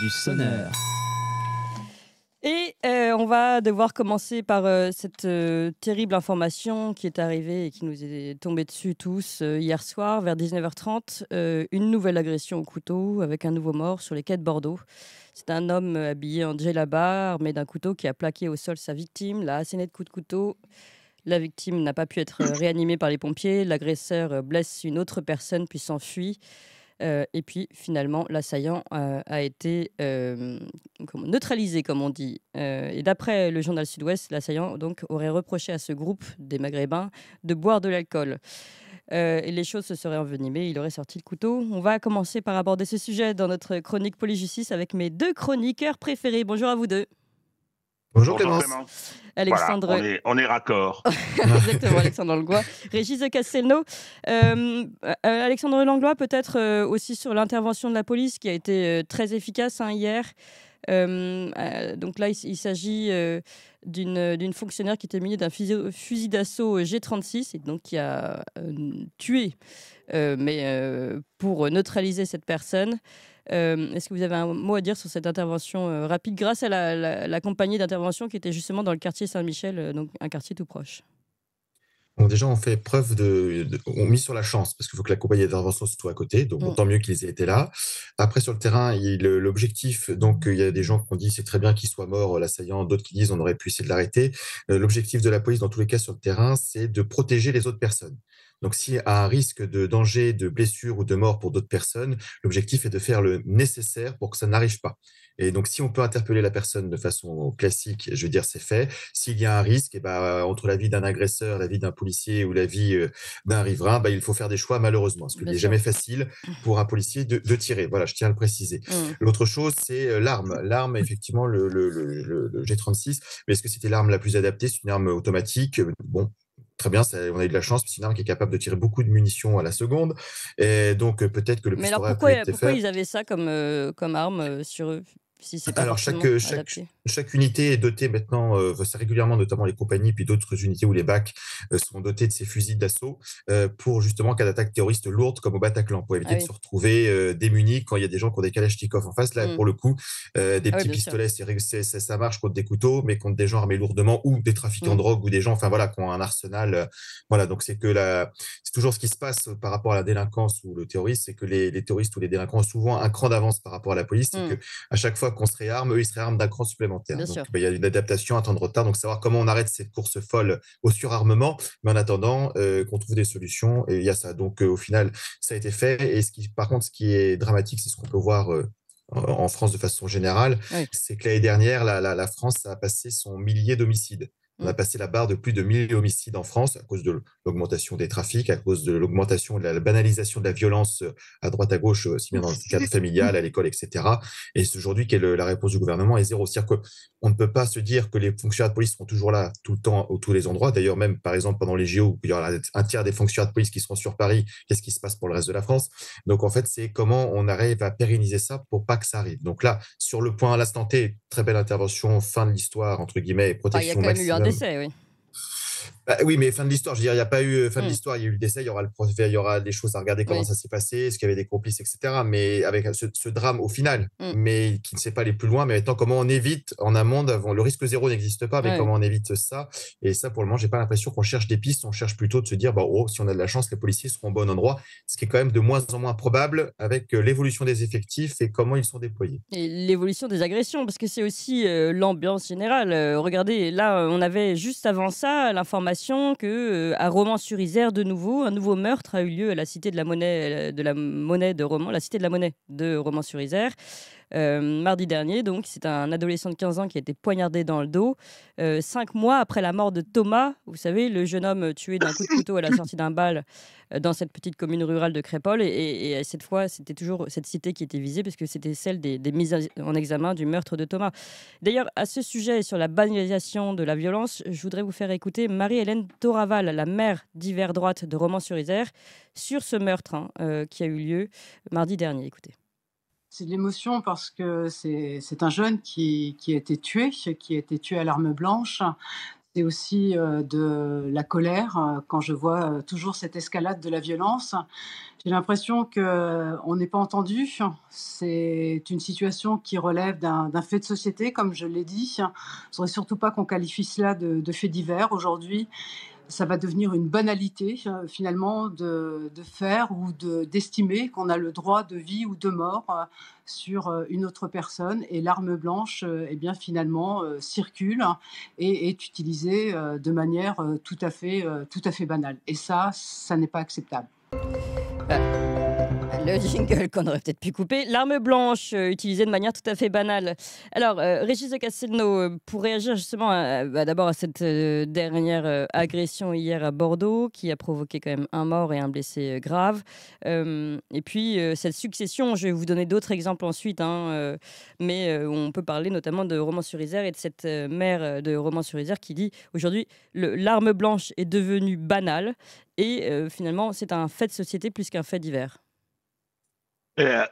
du sonneur. Et euh, on va devoir commencer par euh, cette euh, terrible information qui est arrivée et qui nous est tombée dessus tous hier soir vers 19h30. une nouvelle agression au couteau avec un nouveau mort sur les quais de Bordeaux. C'est un homme habillé en djellaba, armé d'un couteau, qui a plaqué au sol sa victime, l'a asséné de coups de couteau. La victime n'a pas pu être réanimée par les pompiers. L'agresseur blesse une autre personne puis s'enfuit. Euh, et puis finalement, l'assaillant euh, a, été euh, neutralisé, comme on dit. et d'après le journal Sud-Ouest, l'assaillant donc aurait reproché à ce groupe des Maghrébins de boire de l'alcool. et les choses se seraient envenimées, il aurait sorti le couteau. On va commencer par aborder ce sujet dans notre chronique Polyjustice avec mes deux chroniqueurs préférés. Bonjour à vous deux. Bonjour, Bonjour Alexandre... on, est, raccord. Exactement, Alexandre Langlois. Régis de Castelnau. Euh, euh, Alexandre Langlois, peut-être euh, aussi sur l'intervention de la police qui a été très efficace hein, hier. donc là, il, s'agit d'une fonctionnaire qui était munie d'un fusil, fusil d'assaut G36 et donc qui a tué, mais pour neutraliser cette personne. Euh, est-ce que vous avez un mot à dire sur cette intervention euh, rapide grâce à la, compagnie d'intervention qui était justement dans le quartier Saint-Michel, euh, donc un quartier tout proche déjà, on fait preuve de, On mise sur la chance, parce qu'il faut que la compagnie d'intervention soit à côté, donc tant mieux qu'ils aient été là. Après, sur le terrain, l'objectif, donc il y a des gens qui ont dit c'est très bien qu'il soit mort, l'assaillant, d'autres qui disent on aurait pu essayer de l'arrêter. L'objectif de la police, dans tous les cas sur le terrain, c'est de protéger les autres personnes. Donc, si un risque de danger, de blessure ou de mort pour d'autres personnes, l'objectif est de faire le nécessaire pour que ça n'arrive pas. Et donc, si on peut interpeller la personne de façon classique, je veux dire, c'est fait. S'il y a un risque, eh ben, entre la vie d'un agresseur, la vie d'un policier ou la vie euh, d'un riverain, ben, il faut faire des choix, malheureusement, ce qui n'est jamais facile pour un policier de, tirer. Voilà, je tiens à le préciser. Mmh. L'autre chose, c'est euh, l'arme. L'arme, mmh. effectivement, le, le G36. Mais est-ce que c'était l'arme la plus adaptée C'est une arme automatique. Euh, bon, très bien, ça, on a eu de la chance, c'est une arme qui est capable de tirer beaucoup de munitions à la seconde. Et donc, euh, peut-être que le Mais alors, pourquoi, ils avaient ça comme, euh, comme arme euh, sur eux alors chaque, euh, chaque, chaque, unité est dotée maintenant, c'est euh, régulièrement notamment les compagnies, puis d'autres unités ou les bacs euh, sont dotés de ces fusils d'assaut pour justement cas d'attaque terroriste lourde comme au Bataclan, pour éviter ah de se retrouver démunis quand il y a des gens qui ont des kalachnikovs en face. Là, mm. pour le coup, des ah petits pistolets, ça marche contre des couteaux, mais contre des gens armés lourdement ou des trafiquants mm. de drogue ou des gens, enfin voilà, qui ont un arsenal. voilà, donc c'est que c'est toujours ce qui se passe par rapport à la délinquance ou le terrorisme, c'est que les, terroristes ou les délinquants ont souvent un cran d'avance par rapport à la police, et mm. à chaque fois qu'on se réarme, eux, ils se réarment d'un cran supplémentaire. Bah, il y a une adaptation, à temps de retard. Donc, savoir comment on arrête cette course folle au surarmement, mais en attendant euh, qu'on trouve des solutions. Et il y a ça. Donc, euh, au final, ça a été fait. Et ce qui, par contre, ce qui est dramatique, c'est ce qu'on peut voir euh, en France de façon générale, c'est que l'année dernière, la, France a passé son millier d'homicides. On mm. a passé la barre de plus de 1000 homicides en France à cause de l'augmentation des trafics, à cause de l'augmentation de la banalisation de la violence euh, à droite à gauche, euh, si bien dans le cadre familial, à l'école, etc. Et c'est aujourd'hui que la réponse du gouvernement est zéro. C'est-à-dire qu'on ne peut pas se dire que les fonctionnaires de police seront toujours là tout le temps, à tous les endroits. D'ailleurs, même par exemple pendant les JO, il y aura un tiers des fonctionnaires de police qui seront sur Paris. Qu'est-ce qui se passe pour le reste de la France Donc en fait, c'est comment on arrive à pérenniser ça pour pas que ça arrive. Donc là, sur le point à l'instant T, très belle intervention, fin de l'histoire, entre guillemets, et protection aconteceu, hein? Bah oui, mais fin de l'histoire. Je veux dire, il n'y a pas eu euh, fin de mmh. l'histoire. Il y a eu le décès, il y aura le procès, il y aura des choses à regarder comment ça s'est passé, est-ce qu'il y avait des complices, etc. Mais avec euh, ce, drame au final, mmh. mais qui ne sait pas aller plus loin. Mais étant comment on évite en amont avant le risque zéro n'existe pas, mais comment on évite ça Et ça, pour le moment, j'ai pas l'impression qu'on cherche des pistes. On cherche plutôt de se dire, bah, oh, si on a de la chance, les policiers seront au bon endroit, ce qui est quand même de moins en moins probable avec euh, l'évolution des effectifs et comment ils sont déployés. Et l'évolution des agressions, parce que c'est aussi l'ambiance générale. regardez, là, on avait juste avant ça l'information qu'à que à euh, Romans-sur-Isère, de nouveau, un nouveau meurtre a eu lieu à la cité de la monnaie euh, de la monnaie de Romans, la cité de la monnaie de Romans-sur-Isère. Euh, mardi dernier, donc, c'est un adolescent de 15 ans qui a été poignardé dans le dos. Euh, cinq mois après la mort de Thomas, vous savez, le jeune homme tué d'un coup de couteau à la sortie d'un bal euh, dans cette petite commune rurale de Crépole. Et, cette fois, c'était toujours cette cité qui était visée, parce que c'était celle des, mises en examen du meurtre de Thomas. D'ailleurs, à ce sujet, sur la banalisation de la violence, je voudrais vous faire écouter Marie-Hélène Toraval, la mère d'hiver droite de Romans-sur-Isère, sur ce meurtre hein, qui a eu lieu mardi dernier. Écoutez. C'est de l'émotion parce que c'est un jeune qui, a été tué, qui a été tué à l'arme blanche. C'est aussi euh, de la colère euh, quand je vois euh, toujours cette escalade de la violence. J'ai l'impression qu'on n'est pas entendu. C'est une situation qui relève d'un fait de société, comme je l'ai dit. Je ne voudrais surtout pas qu'on qualifie cela de, de fait divers aujourd'hui ça va devenir une banalité euh, finalement de, faire ou d'estimer qu'on a le droit de vie ou de mort euh, sur euh, une autre personne et l'arme blanche eh bien finalement circule et est utilisée de manière tout à fait tout à fait banale et ça ça n'est pas acceptable. Le jingle qu'on aurait peut-être pu couper. L'arme blanche, euh, utilisée de manière tout à fait banale. Alors, euh, Régis de Castelnau, euh, pour réagir justement bah, d'abord à cette dernière agression hier à Bordeaux, qui a provoqué quand même un mort et un blessé grave. et puis, cette succession, je vais vous donner d'autres exemples ensuite, hein, mais on peut parler notamment de roman sur isère et de cette mère de roman sur isère qui dit aujourd'hui, l'arme blanche est devenue banale et finalement, c'est un fait de société plus qu'un fait divers euh,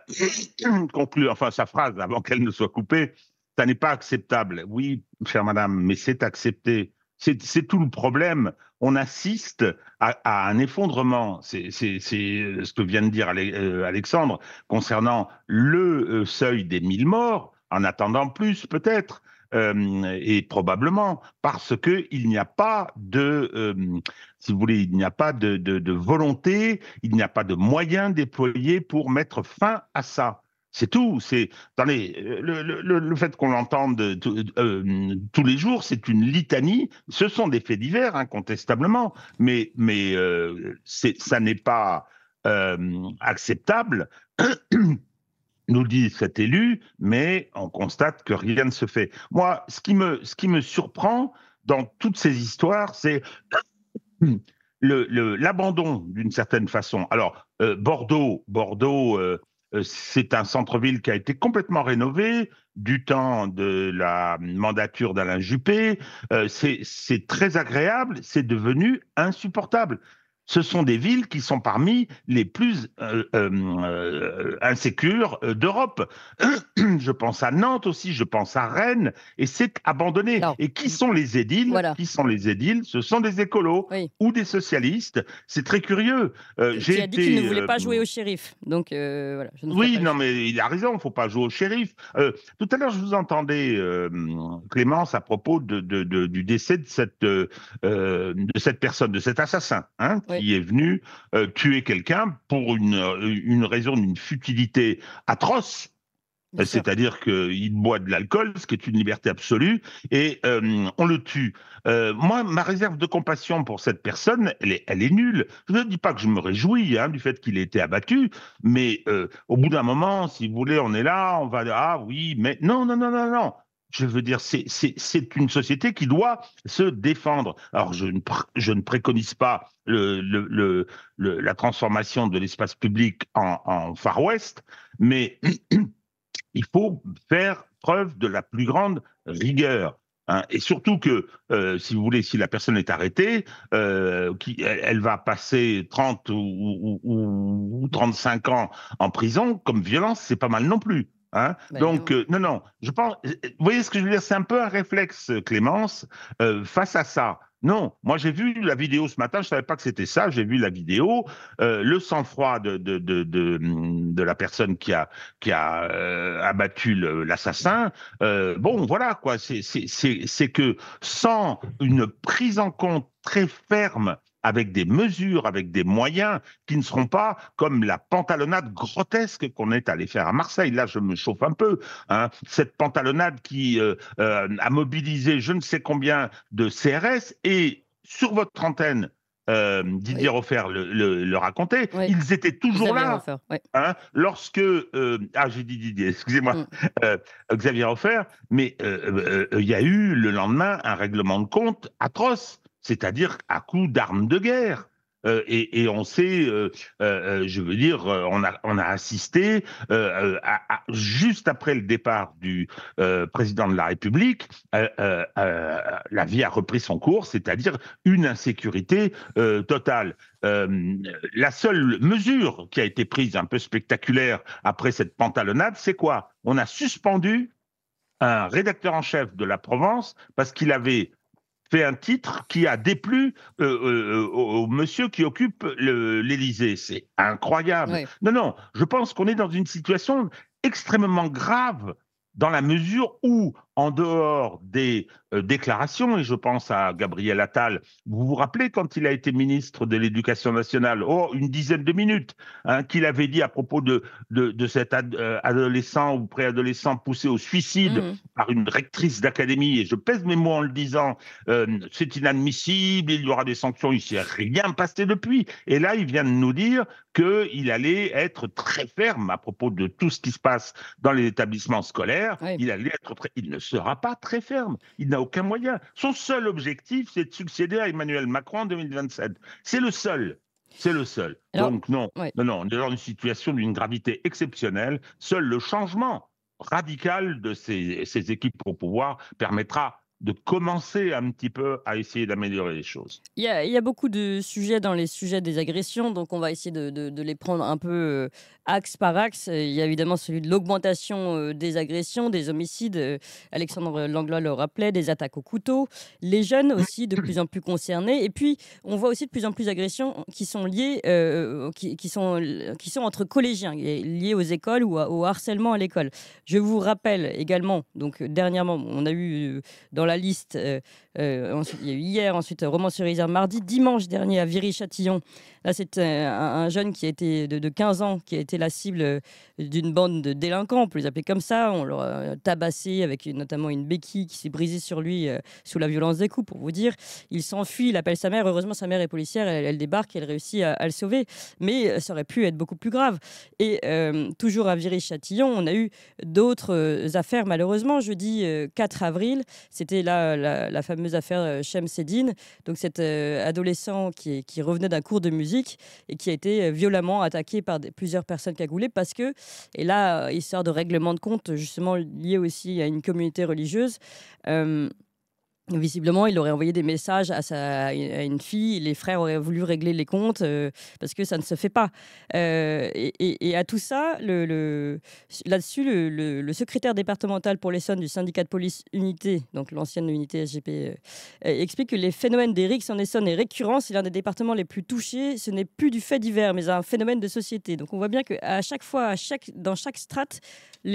conclure enfin sa phrase avant qu'elle ne soit coupée. Ça n'est pas acceptable. Oui, chère madame, mais c'est accepté. C'est tout le problème. On assiste à, à un effondrement. C'est ce que vient de dire euh, Alexandre concernant le euh, seuil des 1000 morts, en attendant plus peut-être. Euh, et probablement parce il n'y a pas de, euh, si vous voulez, il n'y a pas de, volonté, il n'y a pas de moyens déployés pour mettre fin à ça. C'est tout. C'est euh, le, fait qu'on l'entende tous les jours, c'est une litanie. Ce sont des faits divers, incontestablement, mais mais ça n'est pas acceptable nous dit cet élu, mais on constate que rien ne se fait. Moi, ce qui me, ce qui me surprend dans toutes ces histoires, c'est l'abandon le, d'une certaine façon. Alors, euh, Bordeaux, Bordeaux euh, euh, c'est un centre-ville qui a été complètement rénové du temps de la mandature d'Alain Juppé. c'est très agréable, c'est devenu insupportable ce sont des villes qui sont parmi les plus euh, euh, euh, insécures d'Europe. Je pense à Nantes aussi, je pense à Rennes, et c'est abandonné. Et qui sont les édiles Qui sont les édiles Ce sont des écolos ou des socialistes. C'est très curieux. Euh, j'ai dit qu'il ne voulait pas jouer au shérif. Donc, oui, non, mais il a raison, il ne faut pas jouer au shérif. tout à l'heure, je vous entendais, Clémence, à propos du décès de cette, personne, de cet assassin. Hein qui est venu euh, tuer quelqu'un pour une, euh, une raison d'une futilité atroce. C'est-à-dire qu'il boit de l'alcool, ce qui est une liberté absolue, et euh, on le tue. moi, ma réserve de compassion pour cette personne, elle est, elle est nulle. Je ne dis pas que je me réjouis hein, du fait qu'il ait été abattu, mais au bout d'un moment, si vous voulez, on est là, on va dire « ah oui, mais non, non, non, non, non. Je veux dire, c'est une société qui doit se défendre. Alors, je ne, préconise pas la transformation de l'espace public en, Far West, mais il faut faire preuve de la plus grande rigueur. Hein. et surtout que, euh, si vous voulez, si la personne est arrêtée, euh, elle, va passer 30 ou, 35 ans en prison, comme violence, c'est pas mal non plus. Hein. Bah, donc, euh, non, non, je pense, euh, euh, vous voyez ce que je veux dire, c'est un peu un réflexe, Clémence, face à ça. Non, moi j'ai vu la vidéo ce matin, je ne savais pas que c'était ça, j'ai vu la vidéo, le sang-froid de de, de, de, la personne qui a, qui a abattu l'assassin. bon, voilà, quoi, c'est que sans une prise en compte très ferme avec des mesures, avec des moyens qui ne seront pas comme la pantalonnade grotesque qu'on est allé faire à Marseille. Là, je me chauffe un peu. Hein. Cette pantalonnade qui euh, euh, a mobilisé je ne sais combien de CRS et sur votre trentaine euh, Didier Offert le, racontait, ils étaient toujours là. Hein. lorsque. ah, j'ai dit Didier, excusez-moi. Mm. Xavier Offert, mais il y a eu le lendemain un règlement de compte atroce c'est-à-dire à coup d'armes de guerre. Euh, et, on sait, euh, euh, je veux dire, on a, assisté juste après le départ du président de la République, la vie a repris son cours, c'est-à-dire une insécurité totale. la seule mesure qui a été prise un peu spectaculaire après cette pantalonnade, c'est quoi On a suspendu un rédacteur en chef de la Provence parce qu'il avait fait un titre qui a déplu euh, euh, euh, au, monsieur qui occupe l'Élysée. C'est incroyable. Non, non, je pense qu'on est dans une situation extrêmement grave dans la mesure où en dehors des euh, déclarations, et je pense à Gabriel Attal, vous vous rappelez quand il a été ministre de l'Éducation nationale, oh, une dizaine de minutes, hein, qu'il avait dit à propos de, de, cet euh, adolescent ou préadolescent poussé au suicide mmh. par une rectrice d'académie, et je pèse mes mots en le disant, euh, c'est inadmissible, il y aura des sanctions, il ne s'est rien passé depuis. Et là, il vient de nous dire qu'il allait être très ferme à propos de tout ce qui se passe dans les établissements scolaires, il allait être très... Il ne sera pas très ferme. Il n'a aucun moyen. Son seul objectif, c'est de succéder à Emmanuel Macron en 2027. C'est le seul. C'est le seul. Donc non, non, on est dans une situation d'une gravité exceptionnelle. Seul le changement radical de ces, équipes pour pouvoir permettra de commencer un petit peu à essayer d'améliorer les choses. Il y, a, beaucoup de sujets dans les sujets des agressions, donc on va essayer de, les prendre un peu euh, axe par axe. Euh, il y a évidemment celui de l'augmentation euh, des agressions, des homicides, Alexandre Langlois le rappelait, des attaques au couteau, les jeunes aussi de plus en plus concernés, et puis on voit aussi de plus en plus d'agressions qui sont liées, qui, sont, qui sont entre collégiens, liées aux écoles ou au harcèlement à l'école. Je vous rappelle également, donc dernièrement, on a eu dans la liste. Euh, euh, il y a eu hier, ensuite euh, roman sur isère mardi, dimanche dernier à Viry-Châtillon. Là, c'est un, jeune qui a été de, 15 ans qui a été la cible d'une bande de délinquants, on peut les appeler comme ça. On l'a tabassé avec notamment une béquille qui s'est brisée sur lui sous la violence des coups, pour vous dire. Il s'enfuit, il appelle sa mère. Heureusement, sa mère est policière, elle, débarque et elle réussit à, le sauver. Mais ça aurait pu être beaucoup plus grave. Et toujours à Viry-Châtillon, on a eu d'autres affaires, malheureusement. Jeudi 4 avril, c'était là la, fameuse affaire euh, Shem Sedin, donc cet euh, adolescent qui, revenait d'un cours de musique et qui a été euh, violemment attaqué par plusieurs personnes cagoulées parce que, et là, histoire de règlement de compte justement lié aussi à une communauté religieuse, Visiblement, il aurait envoyé des messages à, sa, une fille, les frères auraient voulu régler les comptes euh, parce que ça ne se fait pas. Euh, et, à tout ça, là-dessus, le, secrétaire départemental pour l'Essonne du syndicat de police Unité, donc l'ancienne unité SGP, euh, explique que les phénomènes des rix en Essonne est récurrent. C'est l'un des départements les plus touchés. Ce n'est plus du fait divers, mais un phénomène de société. Donc on voit bien qu'à chaque fois, dans chaque strate, on,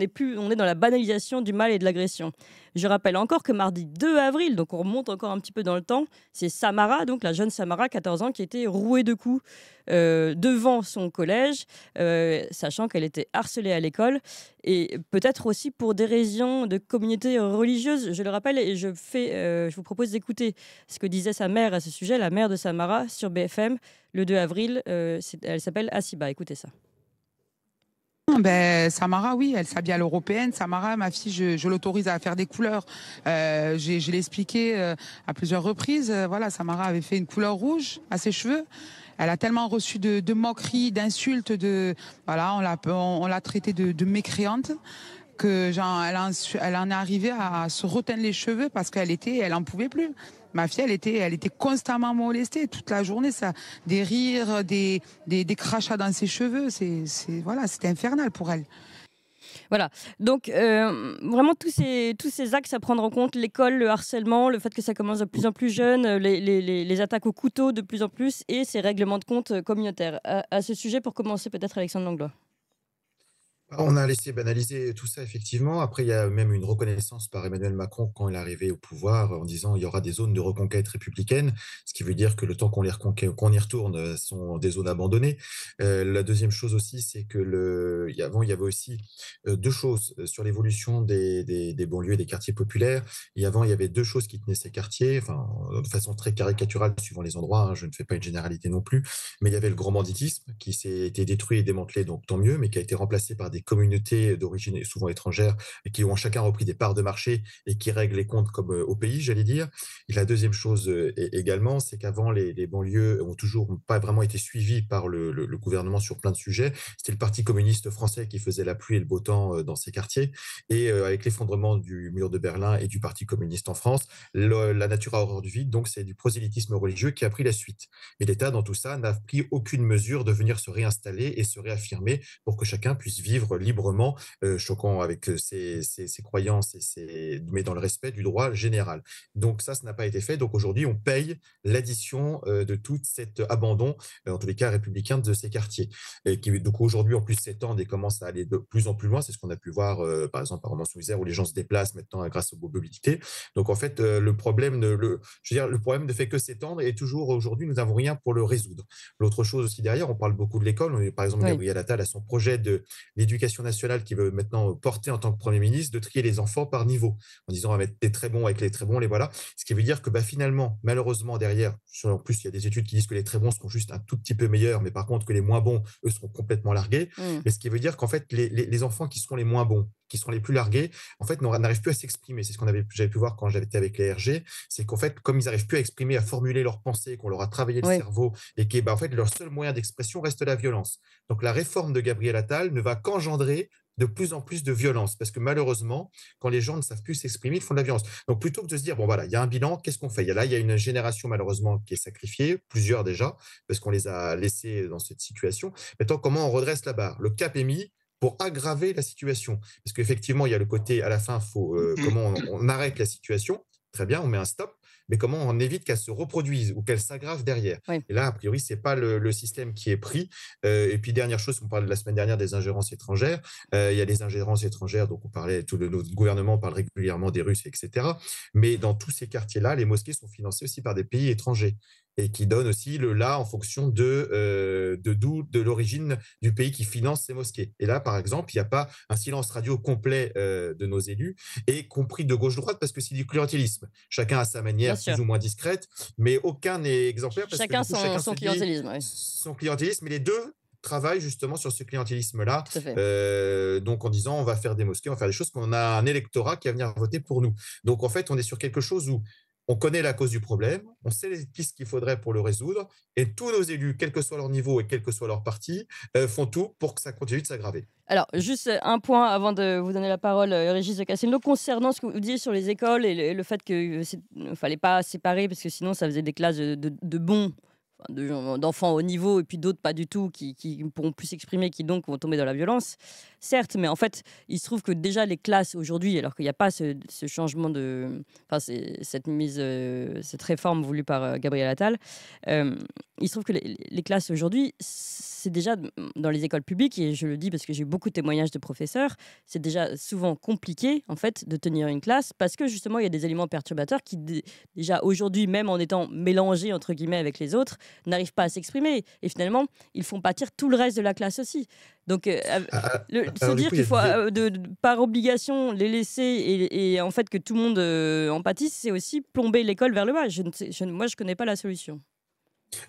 est plus, on est dans la banalisation du mal et de l'agression. Je rappelle encore que mardi 2 avril, donc on remonte encore un petit peu dans le temps. C'est Samara, donc la jeune Samara, 14 ans, qui était rouée de coups euh, devant son collège, euh, sachant qu'elle était harcelée à l'école, et peut-être aussi pour des raisons de communauté religieuse. Je le rappelle et je, fais, euh, je vous propose d'écouter ce que disait sa mère à ce sujet, la mère de Samara, sur BFM le 2 avril. elle s'appelle Asiba, écoutez ça. Hein, ben, Samara, oui, elle s'habille à l'européenne. Samara, ma fille, je, je l'autorise à faire des couleurs. Euh, je l'ai expliqué euh, à plusieurs reprises. Euh, voilà, Samara avait fait une couleur rouge à ses cheveux. Elle a tellement reçu de, de moqueries, d'insultes, de voilà, on l'a on, l'a traitée de, de mécréante que genre, elle, en, elle est arrivée à se retenir les cheveux parce qu'elle était, elle en pouvait plus ma fille, elle était, elle était constamment molestée toute la journée. Ça, des rires, des, des, crachats dans ses cheveux. C'est, voilà, c'était infernal pour elle. Voilà. Donc euh, vraiment tous ces tous ces axes à prendre en compte l'école, le harcèlement, le fait que ça commence de plus en plus jeune, euh, les, attaques au couteau de plus en plus et ces règlements de compte euh, communautaires. À, à ce sujet, pour commencer peut-être Alexandre Langlois. Bah, on a laissé banaliser tout ça, effectivement. Après, il y a même une reconnaissance par Emmanuel Macron quand il est arrivé au pouvoir en disant qu'il y aura des zones de reconquête républicaine, ce qui veut dire que le temps qu'on les qu'on y retourne, euh, sont des zones abandonnées. Euh, la deuxième chose aussi, c'est que le... avant, il y avait aussi euh, deux choses sur l'évolution des, banlieues et des quartiers populaires. avant, il y avait deux choses qui tenaient ces quartiers, enfin, de façon très caricaturale, suivant les endroits. Hein, je ne fais pas une généralité non plus. Mais il y avait le grand banditisme qui s'est été détruit et démantelé, donc tant mieux, mais qui a été remplacé par des des communautés d'origine souvent étrangères et qui ont chacun repris des parts de marché et qui règlent les comptes comme euh, au pays, j'allais dire. la deuxième chose euh, également, c'est qu'avant, les, banlieues ont toujours pas vraiment été suivies par le, gouvernement sur plein de sujets. C'était le Parti communiste français qui faisait la pluie et le beau temps euh, dans ces quartiers. Et avec l'effondrement du mur de Berlin et du Parti communiste en France, la nature a horreur du vide, donc c'est du prosélytisme religieux qui a pris la suite. Et l'État, dans tout ça, n'a pris aucune mesure de venir se réinstaller et se réaffirmer pour que chacun puisse vivre librement, euh, choquant avec euh, ses, croyances, et ses... mais dans le respect du droit général. Donc ça, ça n'a pas été fait. Donc aujourd'hui, on paye l'addition euh, de tout cet abandon, en tous les cas républicain, de ces quartiers. Et qui, donc aujourd'hui, en plus, s'étendent et commencent à aller de plus en plus loin. C'est ce qu'on a pu voir, par exemple, par romans sous où les gens se déplacent maintenant grâce aux mobilités. Donc en fait, le problème ne, le, je veux dire, le problème ne fait que s'étendre et toujours aujourd'hui, nous n'avons rien pour le résoudre. L'autre chose aussi derrière, on parle beaucoup de l'école. Par exemple, oui. Gabriel Attal a son projet de l'éducation nationale qui veut maintenant porter en tant que Premier ministre de trier les enfants par niveau, en disant on va ah, mettre les très bons avec les très bons, les voilà. Ce qui veut dire que bah, finalement, malheureusement, derrière, en plus, il y a des études qui disent que les très bons seront juste un tout petit peu meilleurs, mais par contre que les moins bons, eux, seront complètement largués. Mmh. Mais ce qui veut dire qu'en fait, les, les enfants qui seront les moins bons, qui sont les plus largués, en fait, n'arrivent plus à s'exprimer. C'est ce qu'on avait, j'avais pu voir quand j'étais avec les RG, c'est qu'en fait, comme ils n'arrivent plus à exprimer, à formuler leurs pensées, qu'on leur a travaillé le cerveau, et que, bah, en fait, leur seul moyen d'expression reste la violence. Donc, la réforme de Gabriel Attal ne va qu'engendrer de plus en plus de violence, parce que malheureusement, quand les gens ne savent plus s'exprimer, ils font de la violence. Donc plutôt que de se dire, bon voilà, il y a un bilan, qu'est-ce qu'on fait Là, il y a une génération malheureusement qui est sacrifiée, plusieurs déjà, parce qu'on les a laissés dans cette situation. Maintenant, comment on redresse la barre Le cap est mis, pour aggraver la situation. Parce qu'effectivement, il y a le côté, à la fin, faut, euh, mm-hmm. comment on, arrête la situation. Très bien, on met un stop. Mais comment on évite qu'elle se reproduise ou qu'elle s'aggrave derrière Et là, a priori, n'est pas le, système qui est pris. Euh, et puis, dernière chose, on parlait la semaine dernière des ingérences étrangères. Euh, il y a des ingérences étrangères, donc on parlait, tout le, gouvernement parle régulièrement des Russes, etc. Mais dans tous ces quartiers-là, les mosquées sont financées aussi par des pays étrangers et qui donne aussi le là » en fonction de euh, de d'où de l'origine du pays qui finance ces mosquées. Et là, par exemple, il n'y a pas un silence radio complet euh, de nos élus, et compris de gauche-droite, parce que c'est du clientélisme. Chacun a sa manière, plus ou moins discrète, mais aucun n'est exemplaire. chacun, son, clientélisme. Oui. Son clientélisme, et les deux travaillent justement sur ce clientélisme-là. Euh, donc en disant, on va faire des mosquées, on va faire des choses qu'on a un électorat qui va venir voter pour nous. Donc en fait, on est sur quelque chose où on connaît la cause du problème, on sait les pistes qu'il faudrait pour le résoudre, et tous nos élus, quel que soit leur niveau et quel que soit leur parti, euh, font tout pour que ça continue de s'aggraver. Alors, juste un point avant de vous donner la parole, euh, Régis de Cassino, concernant ce que vous disiez sur les écoles et le, fait qu'il ne euh, fallait pas séparer, parce que sinon ça faisait des classes de, bons d'enfants au niveau et puis d'autres pas du tout qui, ne pourront plus s'exprimer, qui donc vont tomber dans la violence certes, mais en fait, il se trouve que déjà les classes aujourd'hui, alors qu'il n'y a pas ce, changement de, enfin, cette mise, euh, cette réforme voulue par euh, Gabriel Attal, euh, il se trouve que les, classes aujourd'hui, c'est déjà dans les écoles publiques et je le dis parce que j'ai eu beaucoup de témoignages de professeurs, c'est déjà souvent compliqué en fait de tenir une classe parce que justement il y a des éléments perturbateurs qui déjà aujourd'hui, même en étant mélangés entre guillemets avec les autres, n'arrivent pas à s'exprimer et finalement ils font pâtir tout le reste de la classe aussi. Donc, se euh, ah, ah, ah, dire qu'il faut, euh, par obligation, les laisser et, en fait que tout le monde euh, en pâtisse, c'est aussi plomber l'école vers le bas. Je moi, je ne connais pas la solution.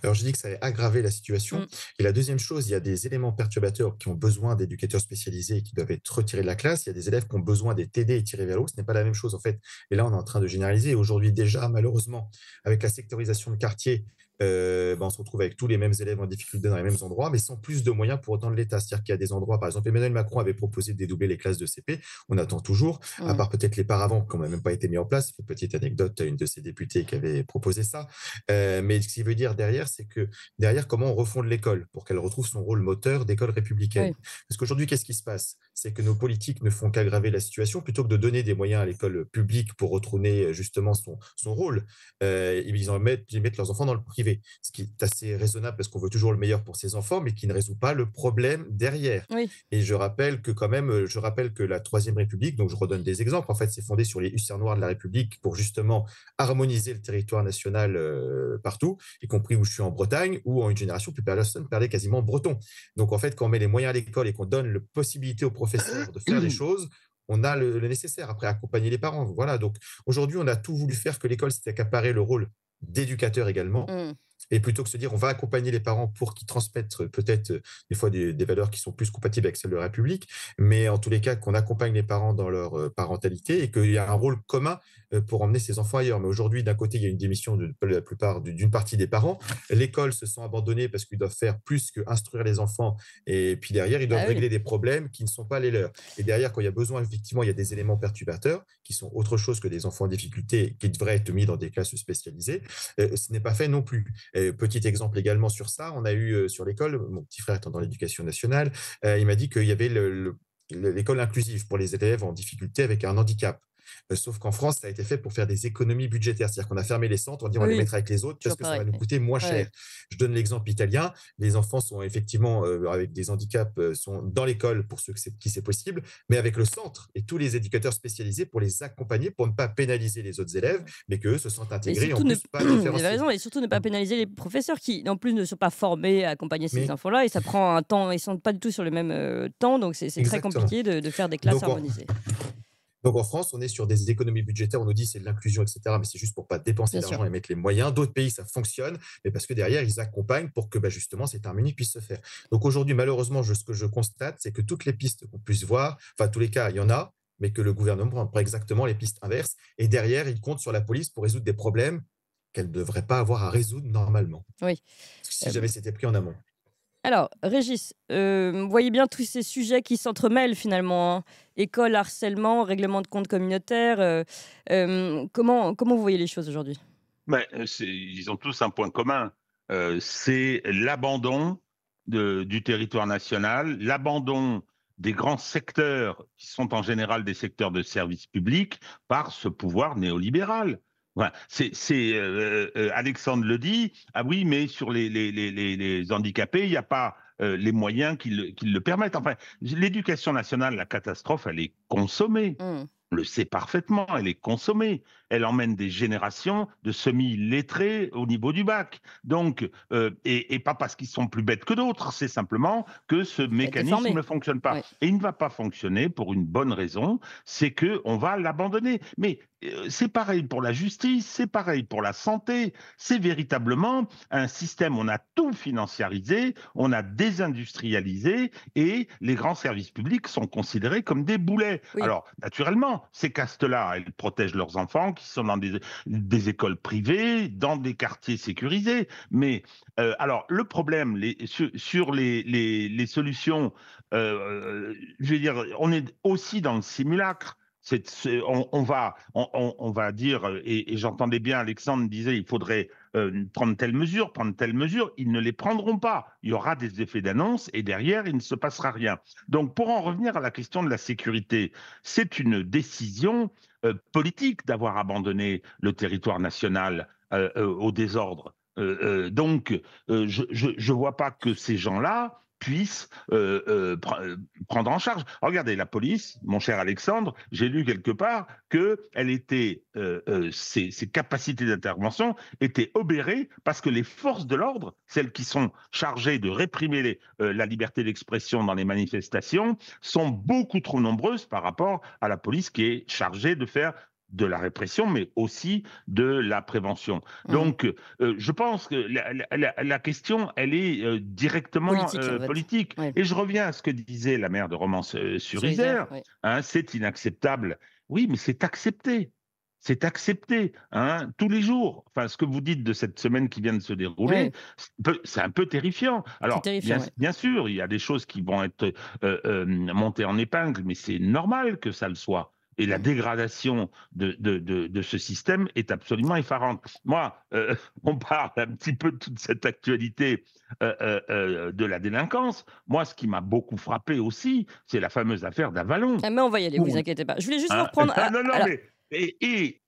Alors, je dis que ça allait aggraver la situation. Mm. Et la deuxième chose, il y a des éléments perturbateurs qui ont besoin d'éducateurs spécialisés et qui doivent être retirés de la classe. Il y a des élèves qui ont besoin d'être aidés et tirés vers le Ce n'est pas la même chose, en fait. Et là, on est en train de généraliser. Aujourd'hui, déjà, malheureusement, avec la sectorisation de quartier, euh, ben, on se retrouve avec tous les mêmes élèves en difficulté dans les mêmes endroits, mais sans plus de moyens pour autant de l'État. C'est-à-dire qu'il y a des endroits, par exemple, Emmanuel Macron avait proposé de dédoubler les classes de CP, on attend toujours, à mm. part peut-être les paravents qui n'ont même pas été mis en place. Petite anecdote, une de ses députés qui avait proposé ça. Euh, mais ce qu'il veut dire derrière, c'est que derrière, comment on refonde l'école pour qu'elle retrouve son rôle moteur d'école républicaine Parce qu'aujourd'hui, qu'est-ce qui se passe c'est que nos politiques ne font qu'aggraver la situation plutôt que de donner des moyens à l'école publique pour retourner euh, justement son, son rôle. Euh, ils, en mettent, ils mettent leurs enfants dans le privé, ce qui est assez raisonnable parce qu'on veut toujours le meilleur pour ses enfants, mais qui ne résout pas le problème derrière. Et je rappelle que quand même, euh, je rappelle que la Troisième République, donc je redonne des exemples, en fait, c'est fondé sur les hussards noirs de la République pour justement harmoniser le territoire national euh, partout, y compris où je suis en Bretagne, où en une génération, plus personne parlait quasiment breton. Donc en fait, quand on met les moyens à l'école et qu'on donne la possibilité aux de faire des choses, on a le, nécessaire. Après, accompagner les parents. Voilà. Donc, aujourd'hui, on a tout voulu faire que l'école s'est accaparée le rôle d'éducateur également. Mmh. Et plutôt que de se dire, on va accompagner les parents pour qu'ils transmettent euh, peut-être euh, des fois des, valeurs qui sont plus compatibles avec celles de la République, mais en tous les cas, qu'on accompagne les parents dans leur euh, parentalité et qu'il y a un rôle commun pour emmener ces enfants ailleurs. Mais aujourd'hui, d'un côté, il y a une démission de la plupart d'une partie des parents. L'école se sent abandonnée parce qu'ils doivent faire plus que instruire les enfants. Et puis derrière, ils bah doivent régler des problèmes qui ne sont pas les leurs. Et derrière, quand il y a besoin, effectivement, il y a des éléments perturbateurs qui sont autre chose que des enfants en difficulté qui devraient être mis dans des classes spécialisées. ce n'est pas fait non plus petit exemple également sur ça, on a eu euh, sur l'école, mon petit frère étant dans l'éducation nationale, euh, il m'a dit qu'il y avait l'école inclusive pour les élèves en difficulté avec un handicap. Euh, sauf qu'en France, ça a été fait pour faire des économies budgétaires. C'est-à-dire qu'on a fermé les centres, on dit on les mettre avec les autres parce que ça va nous coûter moins cher. Je donne l'exemple italien. Les enfants sont effectivement euh, avec des handicaps, euh, sont dans l'école pour ceux qui c'est possible, mais avec le centre et tous les éducateurs spécialisés pour les accompagner, pour ne pas pénaliser les autres élèves, mais qu'eux se sentent intégrés. Et surtout ne pas mmh. pénaliser les professeurs qui, en plus, ne sont pas formés à accompagner ces enfants-là. Et ça prend un temps, ils ne sont pas du tout sur le même temps, donc c'est très compliqué de, faire des classes harmonisées. Donc en France, on est sur des économies budgétaires, on nous dit c'est de l'inclusion, etc. Mais c'est juste pour pas dépenser d'argent et mettre les moyens. D'autres pays, ça fonctionne, mais parce que derrière, ils accompagnent pour que bah, justement cette harmonie puisse se faire. Donc aujourd'hui, malheureusement, ce que je constate, c'est que toutes les pistes qu'on puisse voir, enfin tous les cas, il y en a, mais que le gouvernement prend exactement les pistes inverses. Et derrière, il compte sur la police pour résoudre des problèmes qu'elle ne devrait pas avoir à résoudre normalement. Oui. Si jamais euh, c'était pris en amont. Alors, Régis, vous euh, voyez bien tous ces sujets qui s'entremêlent finalement. Hein. École, harcèlement, règlement de compte communautaire. Euh, euh, comment, comment vous voyez les choses aujourd'hui ben, Ils ont tous un point commun. c'est l'abandon du territoire national, l'abandon des grands secteurs qui sont en général des secteurs de services publics par ce pouvoir néolibéral. C'est, euh, euh, Alexandre le dit. Ah oui, mais sur les, les, handicapés, il n'y a pas euh, les moyens qui le, permettent. Enfin, l'éducation nationale, la catastrophe, elle est consommée. Mmh. On le sait parfaitement, elle est consommée elle emmène des générations de semi-lettrés au niveau du bac. Donc, euh, et, pas parce qu'ils sont plus bêtes que d'autres, c'est simplement que ce mécanisme ne fonctionne pas. Et il ne va pas fonctionner pour une bonne raison, c'est que on va l'abandonner. Mais euh, c'est pareil pour la justice, c'est pareil pour la santé, c'est véritablement un système, on a tout financiarisé, on a désindustrialisé et les grands services publics sont considérés comme des boulets. Alors, naturellement, ces castes-là, elles protègent leurs enfants qui sont dans des, écoles privées, dans des quartiers sécurisés. Mais euh, alors, le problème les, sur, les, les, solutions, euh, euh, je veux dire, on est aussi dans le simulacre. On, on, va, on, va dire, et, j'entendais bien Alexandre disait, il faudrait prendre telle mesure, prendre telle mesure, ils ne les prendront pas. Il y aura des effets d'annonce et derrière, il ne se passera rien. Donc pour en revenir à la question de la sécurité, c'est une décision euh, politique d'avoir abandonné le territoire national euh, euh, au désordre. donc, je ne vois pas que ces gens-là puisse euh, euh, euh, prendre en charge. Regardez, la police, mon cher Alexandre, j'ai lu quelque part que elle était, ses, capacités d'intervention étaient obérées parce que les forces de l'ordre, celles qui sont chargées de réprimer la liberté d'expression dans les manifestations, sont beaucoup trop nombreuses par rapport à la police qui est chargée de faire de la répression, mais aussi de la prévention. Mmh. Donc, euh, je pense que la, question, elle est euh, directement politique. Euh, Et je reviens à ce que disait la mère de Romance sur Isère. Hein, c'est inacceptable. Oui, mais c'est accepté. C'est accepté hein, tous les jours. Enfin, ce que vous dites de cette semaine qui vient de se dérouler, c'est un peu terrifiant. Alors, bien, sûr, il y a des choses qui vont être montées en épingle, mais c'est normal que ça le soit et la dégradation de, ce système est absolument effarante. Moi, euh, on parle un petit peu de toute cette actualité euh, euh, de la délinquance. Moi, ce qui m'a beaucoup frappé aussi, c'est la fameuse affaire d'Avalon. Ah, mais on va y aller, vous inquiétez pas. Je voulais juste hein reprendre. et,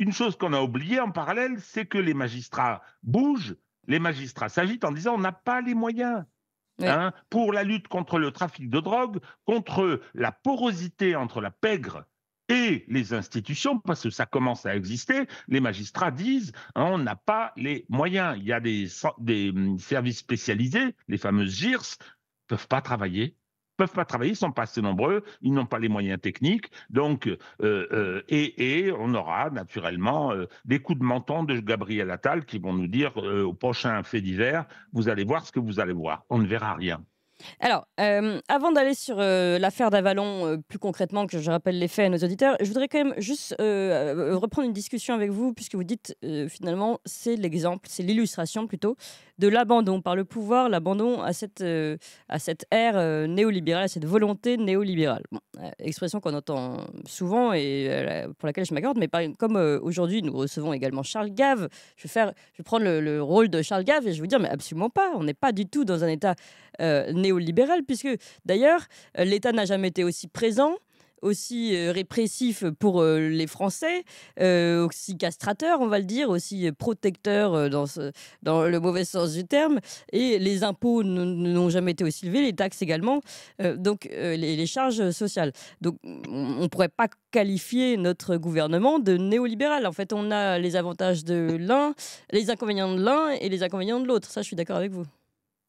une chose qu'on a oubliée en parallèle, c'est que les magistrats bougent, les magistrats s'agitent en disant on n'a pas les moyens. Hein, pour la lutte contre le trafic de drogue, contre la porosité entre la pègre et les institutions, parce que ça commence à exister, les magistrats disent hein, on n'a pas les moyens. Il y a des, hum, services spécialisés, les fameuses GIRS, peuvent pas travailler peuvent pas travailler, ils sont pas assez nombreux, ils n'ont pas les moyens techniques, donc euh, euh, et, on aura naturellement euh, des coups de menton de Gabriel Attal qui vont nous dire au prochain fait divers, vous allez voir ce que vous allez voir, on ne verra rien. Alors, euh, avant d'aller sur euh, l'affaire d'Avalon, euh, plus concrètement, que je rappelle les faits à nos auditeurs, je voudrais quand même juste reprendre une discussion avec vous, puisque vous dites finalement, c'est l'exemple, c'est l'illustration plutôt, de l'abandon par le pouvoir, l'abandon à cette, à cette ère néolibérale, à cette volonté néolibérale. expression qu'on entend souvent et pour laquelle je m'accorde, mais comme aujourd'hui nous recevons également Charles Gave, je vais, faire, je prendre le, le, rôle de Charles Gave et je vais vous dire, mais absolument pas, on n'est pas du tout dans un état néolibéral néolibéral, puisque d'ailleurs, euh, l'État n'a jamais été aussi présent aussi euh, répressif pour euh, les Français, aussi castrateur, on va le dire, aussi protecteur dans, le mauvais sens du terme. Et les impôts n'ont jamais été aussi élevés, les taxes également, donc les, les, charges sociales. Donc on ne pourrait pas qualifier notre gouvernement de néolibéral. En fait, on a les avantages de l'un, les inconvénients de l'un et les inconvénients de l'autre. Ça, je suis d'accord avec vous.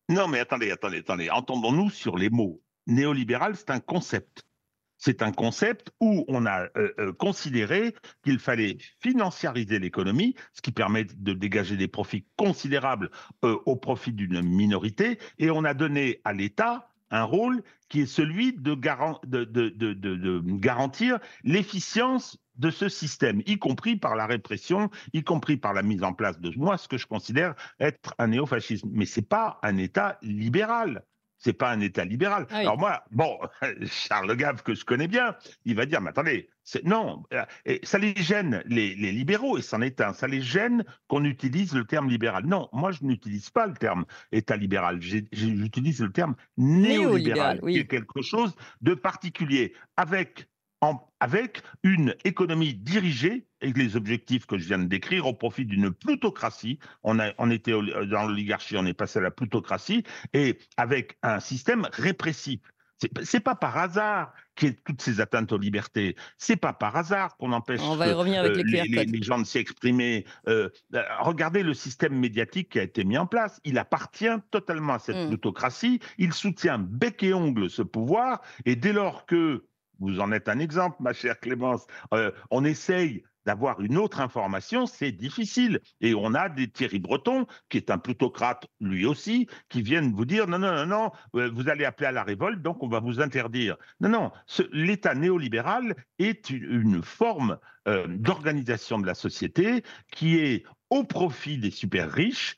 Non, mais attendez, attendez, attendez. Entendons-nous sur les mots. Néolibéral, c'est un concept. C'est un concept où on a euh, euh, considéré qu'il fallait financiariser l'économie, ce qui permet de dégager des profits considérables euh, au profit d'une minorité, et on a donné à l'État un rôle qui est celui de, garantir l'efficience de ce système, y compris par la répression, y compris par la mise en place de moi, ce que je considère être un néofascisme. Mais ce n'est pas un État libéral. C'est pas un État libéral. Ah Alors moi, bon, Charles Gave, que je connais bien, il va dire, mais attendez, non, euh, ça les gêne, les, libéraux, et c'en est un, ça les gêne qu'on utilise le terme libéral. Non, moi je n'utilise pas le terme État libéral, j'utilise le terme néolibéral, qui est quelque chose de particulier, avec avec une économie dirigée et les objectifs que je viens de décrire au profit d'une plutocratie. On, a, on était dans l'oligarchie, on est passé à la plutocratie et avec un système répressif. C'est pas par hasard qu'il y ait toutes ces atteintes aux libertés. C'est pas par hasard qu'on empêche les, gens de s'y exprimer. Euh, euh, regardez le système médiatique qui a été mis en place. Il appartient totalement à cette mm. plutocratie. Il soutient bec et ongle ce pouvoir. Et dès lors que vous en êtes un exemple, ma chère Clémence. Euh, on essaye d'avoir une autre information, c'est difficile. Et on a des Thierry Breton, qui est un plutocrate lui aussi, qui viennent vous dire non, non, non, non, euh, vous allez appeler à la révolte, donc on va vous interdire. Non, non, l'État néolibéral est une, forme euh, d'organisation de la société qui est au profit des super riches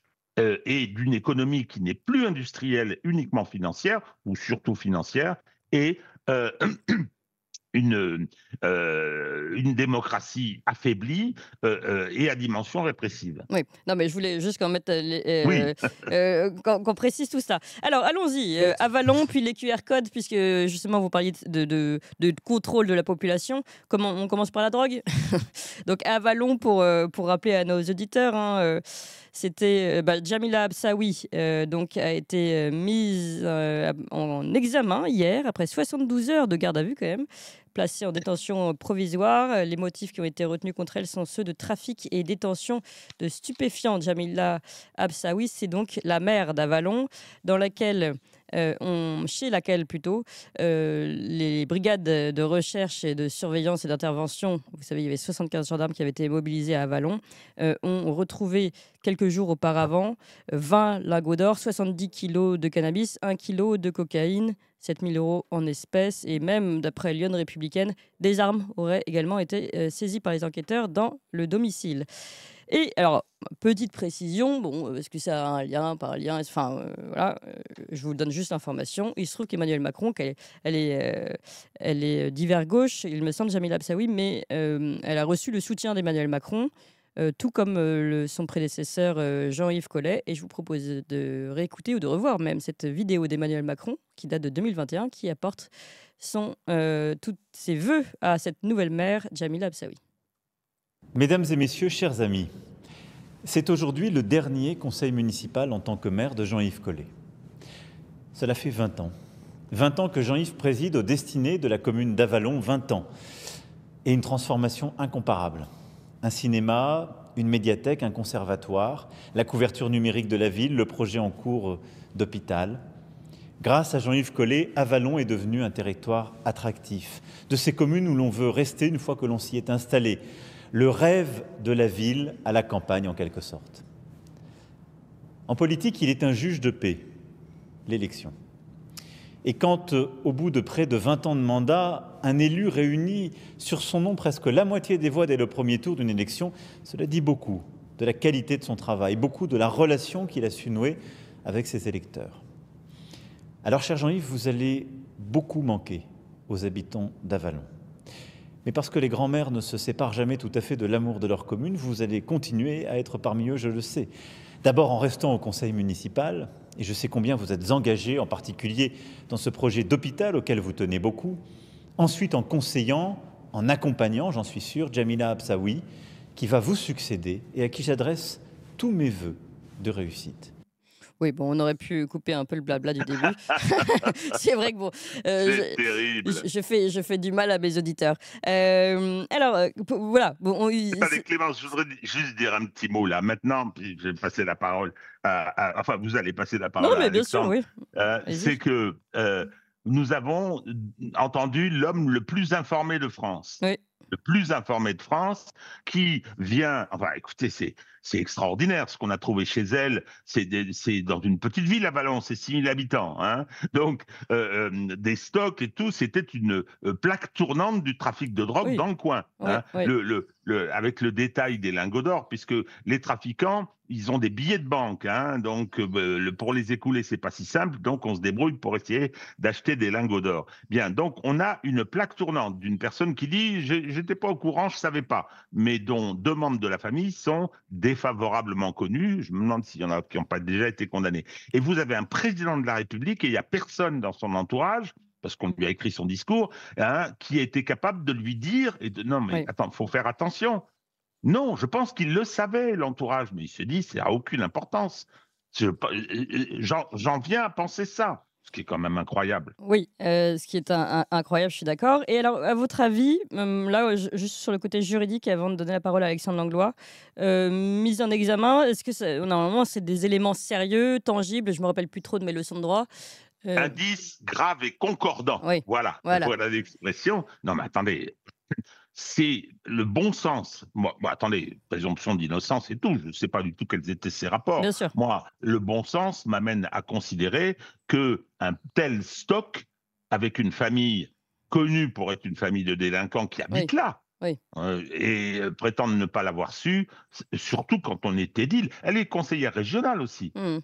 et d'une économie qui n'est plus industrielle, uniquement financière, ou surtout financière, et une, euh, une démocratie affaiblie euh, euh, et à dimension répressive. Oui, non, mais je voulais juste qu'on qu'on, précise tout ça. Alors, allons-y. avalons puis les QR codes, puisque justement vous parliez de, de, contrôle de la population. Comment on commence par la drogue Donc, avalon pour pour rappeler à nos auditeurs. Hein, c'était euh, bah, Jamila Absaoui, euh, donc, a été euh, mise en examen hier, après 72 heures de garde à vue quand même, placée en détention euh, provisoire. Euh, les motifs qui ont été retenus contre elle sont ceux de trafic et détention de stupéfiants. Jamila Absaoui, c'est donc la mère d'Avalon, dans laquelle euh, chez laquelle plutôt les brigades de recherche et de surveillance et d'intervention, vous savez, il y avait 75 gendarmes qui avaient été mobilisés à Avalon, ont retrouvé quelques jours auparavant 20 lingots d'or, 70 kilos de cannabis, 1 kilo de cocaïne, 7000 euros en espèces et même, d'après Lyon Républicaine, des armes auraient également été euh, saisies par les enquêteurs dans le domicile. Et alors, petite précision, bon, parce euh, que ça a un lien, par un lien, enfin euh, voilà, je vous donne juste l'information. Il se trouve qu'Emmanuel Macron, qu'elle est, elle est, est d'hiver gauche, il me semble Jamila Absaoui, mais elle a reçu le soutien d'Emmanuel Macron euh, tout comme euh, son prédécesseur euh, Jean-Yves Collet. Et je vous propose de réécouter ou de revoir même cette vidéo d'Emmanuel Macron, qui date de 2021, qui apporte son, tous ses voeux à cette nouvelle maire, Jamila Absaoui. Mesdames et messieurs, chers amis, c'est aujourd'hui le dernier conseil municipal en tant que maire de Jean-Yves Collet. Cela fait 20 ans. 20 ans que Jean-Yves préside aux destinées de la commune d'Avalon, 20 ans. Et une transformation incomparable un cinéma, une médiathèque, un conservatoire, la couverture numérique de la ville, le projet en cours d'hôpital. Grâce à Jean-Yves Collet, Avalon est devenu un territoire attractif, de ces communes où l'on veut rester une fois que l'on s'y est installé, le rêve de la ville à la campagne en quelque sorte. En politique, il est un juge de paix, l'élection. Et quand, euh, au bout de près de 20 ans de mandat, un élu réunit sur son nom presque la moitié des voix dès le premier tour d'une élection, cela dit beaucoup de la qualité de son travail, beaucoup de la relation qu'il a su nouer avec ses électeurs. Alors, cher Jean-Yves, vous allez beaucoup manquer aux habitants d'Avalon. Mais parce que les grands-mères ne se séparent jamais tout à fait de l'amour de leur commune, vous allez continuer à être parmi eux, je le sais. D'abord en restant au conseil municipal, et je sais combien vous êtes engagé en particulier dans ce projet d'hôpital auquel vous tenez beaucoup, ensuite en conseillant, en accompagnant, j'en suis sûr, Jamila Absaoui, qui va vous succéder et à qui j'adresse tous mes voeux de réussite. Oui, bon, on aurait pu couper un peu le blabla du début. c'est vrai que bon, euh, je, je, fais, je fais du mal à mes auditeurs. Euh, alors, euh, voilà. Bon, on, Allez, Clémence, je voudrais juste dire un petit mot là maintenant, puis je vais passer la parole. À, enfin, vous allez passer la parole. Non, mais bien sûr, oui. c'est que nous avons entendu l'homme le plus informé de France. Oui. Le plus informé de France, qui vient. Enfin, écoutez, c'est c'est extraordinaire ce qu'on a trouvé chez elle. C'est dans une petite ville à Valence, c'est 000 habitants. Hein. Donc, euh, euh, des stocks et tout, c'était une euh, plaque tournante du trafic de drogue dans le coin. Hein. Le, le, avec le détail des lingots d'or, puisque les trafiquants, ils ont des billets de banque. Hein. donc, bah, le, pour les écouler, c'est pas si simple. Donc, on se débrouille pour essayer d'acheter des lingots d'or. Bien, donc, on a une plaque tournante d'une personne qui dit je J'étais pas au courant, je savais pas, mais dont deux membres de la famille sont des favorablement connu, Je me demande s'il y en a qui n'ont pas déjà été condamnés. Et vous avez un président de la République et il n'y a personne dans son entourage parce qu'on lui a écrit son discours, hein, qui qui été capable de lui dire et de, non mais oui. attends, faut faire attention. Non, je pense qu'il le savait l'entourage, mais il se dit c'est n'a aucune importance. J'en viens à penser ça ce qui est quand même incroyable. Oui, euh, ce qui est incroyable, je suis d'accord. Et alors, à votre avis, hum, là, juste sur le côté juridique, avant de donner la parole à Alexandre Langlois, euh, mise en examen, est-ce que normalement, c'est des éléments sérieux, tangibles Je me rappelle plus trop de mes leçons de droit. Euh, Indice grave et concordant. Voilà, voilà, voilà l'expression. Non, mais attendez, c'est le bon sens. Moi, attendez, présomption d'innocence et tout, je ne sais pas du tout quels étaient ces rapports. Moi, le bon sens m'amène à considérer que un tel stock, avec une famille connue pour être une famille de délinquants qui habite là, euh, et euh, prétendre ne pas l'avoir su, surtout quand on était d'île. Elle est conseillère régionale aussi. Mmh.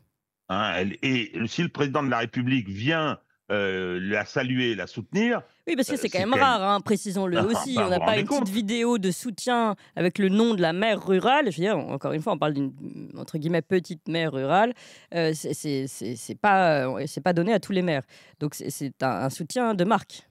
Hein, et si le président de la République vient euh, la saluer, la soutenir. Oui, parce que euh, c'est quand, même rare, hein, précisons-le ah, aussi. Bah, on n'a pas une petite vidéo de soutien avec le nom de la mère rurale. encore une fois, on parle d'une entre guillemets petite mère rurale. Euh, c'est pas euh, c'est pas donné à tous les maires. Donc c'est un, un, soutien de marque.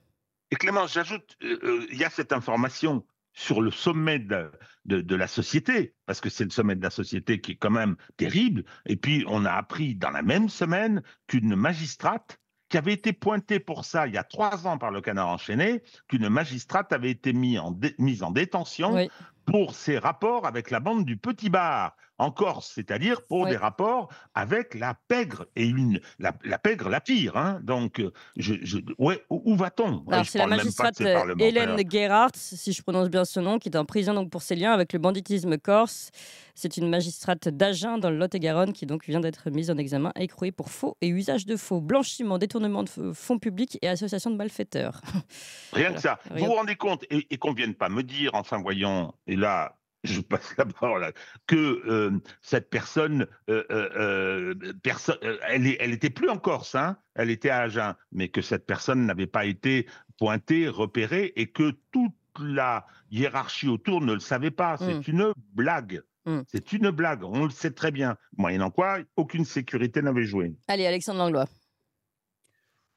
Et Clément, j'ajoute, il y a cette information sur le sommet de, de, la société, parce que c'est le sommet de la société qui est quand même terrible. Et puis, on a appris dans la même semaine qu'une magistrate qui avait été pointé pour ça il y a trois ans par le canard enchaîné, qu'une magistrate avait été mise en, détention pour ses rapports avec la bande du Petit Bar en Corse, c'est-à-dire pour des rapports avec la pègre et une la, pègre la pire. Hein. Donc, euh, je, ouais, où va-t-on C'est la magistrate euh, Hélène hein. Gerhardt, si je prononce bien ce nom, qui est en prison donc pour ses liens avec le banditisme corse. C'est une magistrate d'Agen dans le Lot-et-Garonne qui donc vient d'être mise en examen écrouée pour faux et usage de faux, blanchiment, détournement de fonds publics et association de malfaiteurs. Rien que ça. vous vous rendez compte et, et qu'on vienne pas me dire, en s'envoyant et là je passe la parole, que euh, cette personne, euh, euh, elle n'était plus en Corse, hein. elle était à Agen, mais que cette personne n'avait pas été pointée, repérée, et que toute la hiérarchie autour ne le savait pas. C'est mm. une blague. Mm. C'est une blague, on le sait très bien. Moyennant quoi, aucune sécurité n'avait joué. Allez, Alexandre Langlois.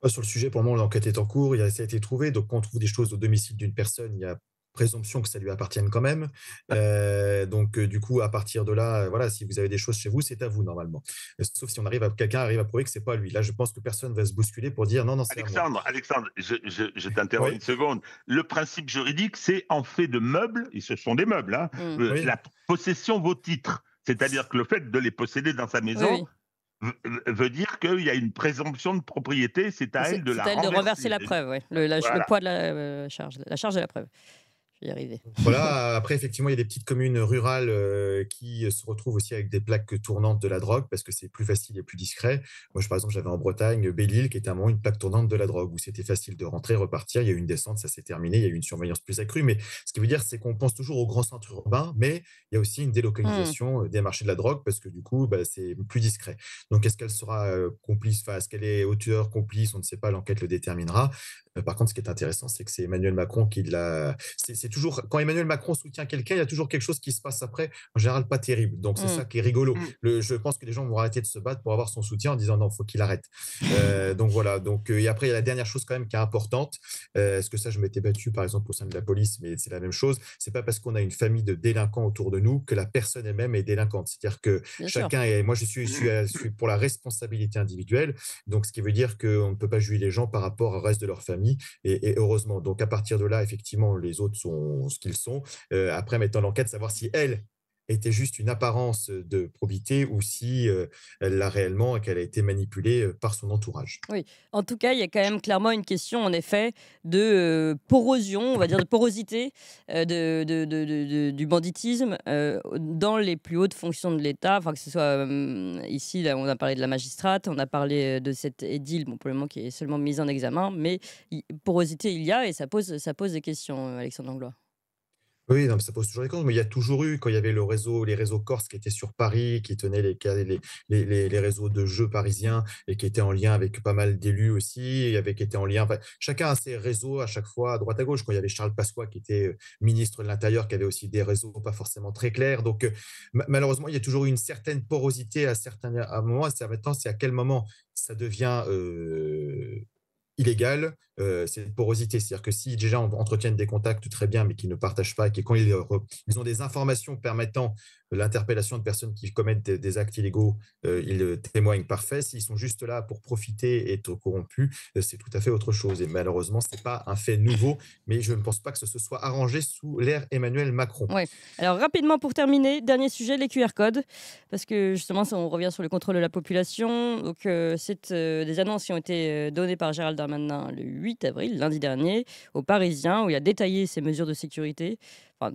Sur le sujet, pour moment, l'enquête est en cours, ça a été trouvé. Donc, quand on trouve des choses au domicile d'une personne, il y a présomption que ça lui appartienne quand même. Euh, donc, euh, du coup, à partir de là, euh, voilà, si vous avez des choses chez vous, c'est à vous normalement. Sauf si on arrive à quelqu'un arrive à prouver que c'est pas lui. Là, je pense que personne va se bousculer pour dire non, non, c'est Alexandre, Alexandre, je, je, une seconde. Le principe juridique, c'est en fait de meubles, et ce sont des meubles, hein, mm. la possession vaut titre. C'est-à-dire que le fait de les posséder dans sa maison. veut dire qu'il y a une présomption de propriété, c'est à elle de la renverser. de la preuve, le, poids de la charge, la charge de la preuve y arriver. Voilà, après, effectivement, il y a des petites communes rurales euh, qui se retrouvent aussi avec des plaques tournantes de la drogue parce que c'est plus facile et plus discret. Moi, je, par exemple, j'avais en Bretagne Belle-Île qui était à un moment une plaque tournante de la drogue où c'était facile de rentrer, repartir. Il y a eu une descente, ça s'est terminé. Il y a eu une surveillance plus accrue. Mais ce qui veut dire, c'est qu'on pense toujours au grand centres urbain, mais il y a aussi une délocalisation hmm. euh, des marchés de la drogue parce que du coup, bah, c'est plus discret. Donc, est-ce qu'elle sera euh, complice, enfin, est-ce qu'elle est auteur, complice On ne sait pas, l'enquête le déterminera. Par contre, ce qui est intéressant, c'est que c'est Emmanuel Macron qui l'a. C'est c'est toujours quand Emmanuel Macron soutient quelqu'un, il y a toujours quelque chose qui se passe après, en général pas terrible. Donc c'est mm. ça qui est rigolo. Mm. Le, je pense que les gens vont arrêter de se battre pour avoir son soutien en disant non, faut qu'il arrête. Euh, donc voilà. Donc euh, et après il y a la dernière chose quand même qui est importante. Euh, est-ce que ça, je m'étais battu par exemple au sein de la police, mais c'est la même chose. C'est pas parce qu'on a une famille de délinquants autour de nous que la personne elle-même est délinquante. C'est-à-dire que chacun et est. Moi, je suis, suis, pour la responsabilité individuelle. Donc ce qui veut dire qu'on ne peut pas juger les gens par rapport au reste de leur famille. Et, et heureusement. Donc à partir de là, effectivement, les autres sont ce qu'ils sont, euh, après mettant l'enquête, savoir si elle était juste une apparence de probité ou si elle l'a réellement et qu'elle a été manipulée par son entourage. Oui, en tout cas, il y a quand même clairement une question, en effet, de porosion, on va dire de porosité de, du banditisme dans les plus hautes fonctions de l'État, enfin que ce soit ici, on a parlé de la magistrate, on a parlé de cette édile, bon, pour le moment qui est seulement mise en examen, mais porosité il y a et ça pose, ça pose des questions, Alexandre Anglois. Oui, ça pose toujours des questions, mais il y a toujours eu, quand il y avait le réseau, les réseaux corses qui étaient sur Paris, qui tenaient les, les, réseaux de jeux parisiens et qui étaient en lien avec pas mal d'élus aussi, avec, qui en lien. chacun a ses réseaux à chaque fois, à droite à gauche. Quand il y avait Charles Pasqua qui était euh, ministre de l'Intérieur, qui avait aussi des réseaux pas forcément très clairs. Donc, euh, malheureusement, il y a toujours eu une certaine porosité à certains à un C'est c'est à quel moment ça devient. Euh, illégal euh, cette porosité. C'est-à-dire que si déjà on entretient des contacts très bien, mais qui ne partagent pas, et qui, quand ils, euh, ils, ont des informations permettant l'interpellation de personnes qui commettent des, actes illégaux, euh, ils témoignent parfait. S'ils sont juste là pour profiter et être corrompus, c'est tout à fait autre chose. Et malheureusement, ce n'est pas un fait nouveau, mais je ne pense pas que ce se soit arrangé sous l'ère Emmanuel Macron. Alors rapidement pour terminer, dernier sujet, les QR codes, parce que justement, on revient sur le contrôle de la population. Donc, c'est des annonces qui ont été données par Gérald Darmanin le 8 8 avril, lundi dernier, au Parisien où il a détaillé ses mesures de sécurité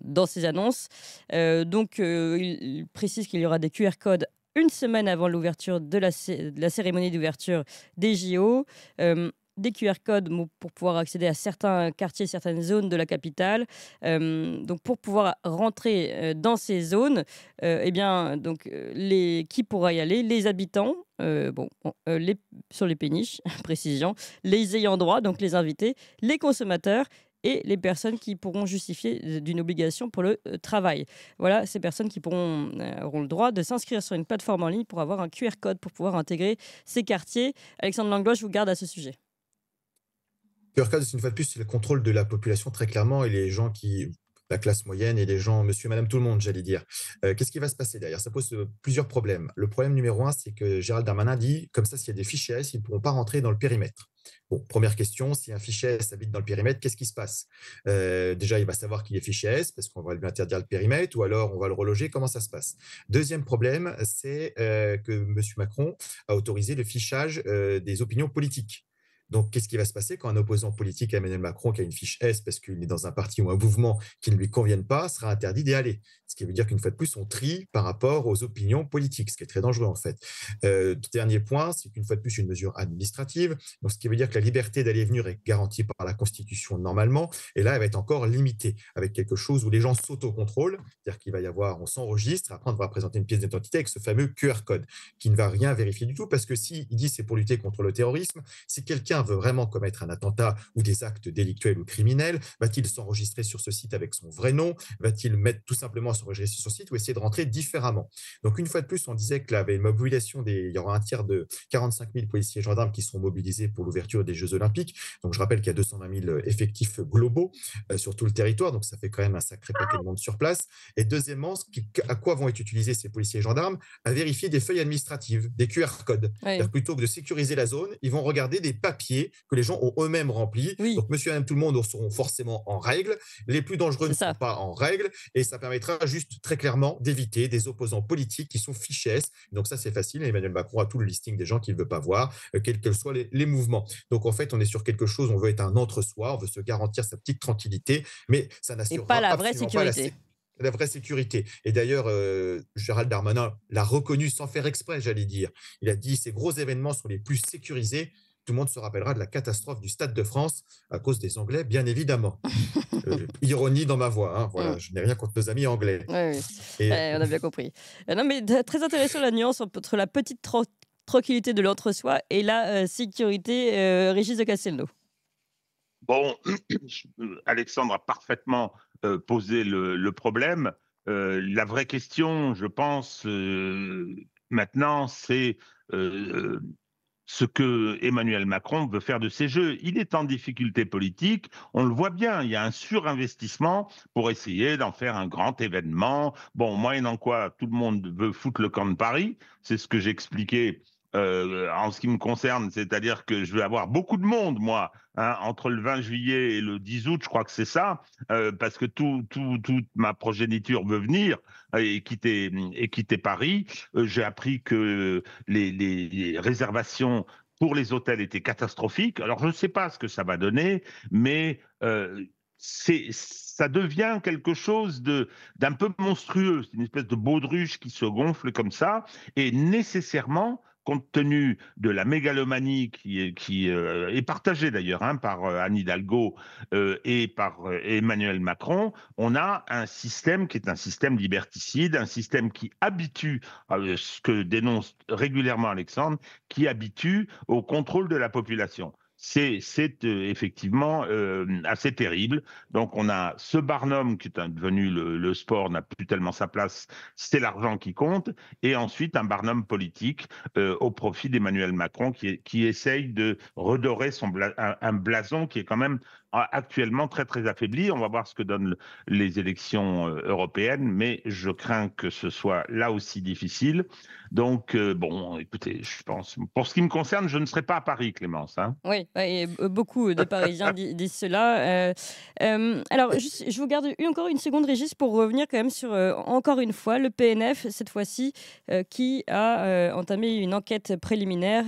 dans ses annonces. Euh, donc, euh, il précise qu'il y aura des QR codes une semaine avant l'ouverture de, la, cérémonie d'ouverture des JO. Euh, des QR codes pour pouvoir accéder à certains quartiers, certaines zones de la capitale. Euh, donc pour pouvoir rentrer euh, dans ces zones, euh, eh bien donc euh, les qui pourra y aller Les habitants. bon, les, sur les péniches, précision, les ayants droit, donc les invités, les consommateurs et les personnes qui pourront justifier d'une obligation pour le travail. Voilà, ces personnes qui pourront, auront le droit de s'inscrire sur une plateforme en ligne pour avoir un QR code pour pouvoir intégrer ces quartiers. Alexandre Langlois, je vous garde à ce sujet. QR c'est une fois de plus, c'est le contrôle de la population très clairement et les gens qui la classe moyenne et les gens, monsieur, madame, tout le monde, j'allais dire. Euh, qu'est-ce qui va se passer derrière Ça pose euh, plusieurs problèmes. Le problème numéro un, c'est que Gérald Darmanin dit, comme ça, s'il y a des fichiers S, ils ne pourront pas rentrer dans le périmètre. Bon, première question, si un fichier S habite dans le périmètre, qu'est-ce qui se passe euh, Déjà, il va savoir qu'il est fichier S parce qu'on va lui interdire le périmètre ou alors on va le reloger. Comment ça se passe Deuxième problème, c'est que M. Macron a autorisé le fichage des opinions politiques. Donc, qu'est-ce qui va se passer quand un opposant politique à Emmanuel Macron, qui a une fiche S parce qu'il est dans un parti ou un mouvement qui ne lui conviennent pas, sera interdit d'y aller Ce qui veut dire qu'une fois de plus, on trie par rapport aux opinions politiques, ce qui est très dangereux en fait. Euh, dernier point, c'est qu'une fois de plus, une mesure administrative. Donc, ce qui veut dire que la liberté d'aller et venir est garantie par la Constitution normalement. Et là, elle va être encore limitée avec quelque chose où les gens s'autocontrôlent. C'est-à-dire qu'il va y avoir, on s'enregistre, après on va présenter une pièce d'identité avec ce fameux QR code qui ne va rien vérifier du tout parce que s'il dit c'est pour lutter contre le terrorisme, si quelqu'un veut vraiment commettre un attentat ou des actes délictuels ou criminels, va-t-il s'enregistrer sur ce site avec son vrai nom Va-t-il mettre tout simplement s'enregistrer sur ce site ou essayer de rentrer différemment Donc, une fois de plus, on disait avait une mobilisation des. Il y aura un tiers de 45 000 policiers et gendarmes qui seront mobilisés pour l'ouverture des Jeux Olympiques. Donc, je rappelle qu'il y a 220 000 effectifs globaux euh, sur tout le territoire. Donc, ça fait quand même un sacré paquet de monde sur place. Et deuxièmement, à quoi vont être utilisés ces policiers et gendarmes À vérifier des feuilles administratives, des QR codes. Plutôt que de sécuriser la zone, ils vont regarder des papiers que les gens ont eux-mêmes rempli. Donc, monsieur et madame tout le monde seront forcément en règle. Les plus dangereux ne seront pas en règle. Et ça permettra juste très clairement d'éviter des opposants politiques qui sont fichesses. Donc, ça, c'est facile. Emmanuel Macron a tout le listing des gens qu'il ne veut pas voir, euh, quels que soient les, mouvements. Donc, en fait, on est sur quelque chose, on veut être un entre-soi, on veut se garantir sa petite tranquillité, mais ça n'assure pas la vraie sécurité. la vraie sécurité. Et d'ailleurs, euh, Gérald Darmanin l'a reconnu sans faire exprès, j'allais dire. Il a dit ces gros événements sont les plus sécurisés tout le monde se rappellera de la catastrophe du Stade de France à cause des Anglais, bien évidemment. Euh, ironie dans ma voix, hein, voilà, mm. je n'ai rien contre nos amis anglais. on a bien compris. Euh, non, mais très intéressant la nuance entre la petite tranquillité de l'entre-soi et la euh, sécurité Régis de Castelnau. Bon, Alexandre a parfaitement posé le, problème. la vraie question, je pense, maintenant, c'est ce que Emmanuel Macron veut faire de ces jeux. Il est en difficulté politique, on le voit bien, il y a un surinvestissement pour essayer d'en faire un grand événement. Bon, moyennant quoi, tout le monde veut foutre le camp de Paris, c'est ce que j'expliquais euh, en ce qui me concerne, c'est-à-dire que je vais avoir beaucoup de monde, moi, hein, entre le 20 juillet et le 10 août, je crois que c'est ça, euh, parce que tout, tout, toute ma progéniture veut venir euh, et quitter, et quitter Paris. J'ai appris que les, les réservations pour les hôtels étaient catastrophiques. Alors, je ne sais pas ce que ça va donner, mais ça devient quelque chose d'un peu monstrueux. C'est une espèce de baudruche qui se gonfle comme ça, et nécessairement, compte tenu de la mégalomanie qui, est, euh, partagée d'ailleurs hein, par euh, Anne Hidalgo euh, et par Emmanuel Macron, on a un système qui est un système liberticide, un système qui habitue, ce que dénonce régulièrement Alexandre, qui habitue au contrôle de la population c'est euh, effectivement euh, assez terrible. Donc on a ce Barnum qui est devenu le, sport n'a plus tellement sa place, c'est l'argent qui compte, et ensuite un Barnum politique euh, au profit d'Emmanuel Macron qui, qui, essaye de redorer son un, blason qui est quand même actuellement très très affaibli. On va voir ce que donnent les élections euh, européennes, mais je crains que ce soit là aussi difficile. Donc euh, bon, écoutez, je pense, pour ce qui me concerne, je ne serai pas à Paris, Clémence. Hein. Oui, beaucoup de Parisiens disent cela. Euh, alors, je, vous garde encore une seconde, Régis, pour revenir quand même sur encore une fois le PNF cette fois-ci, qui a entamé une enquête préliminaire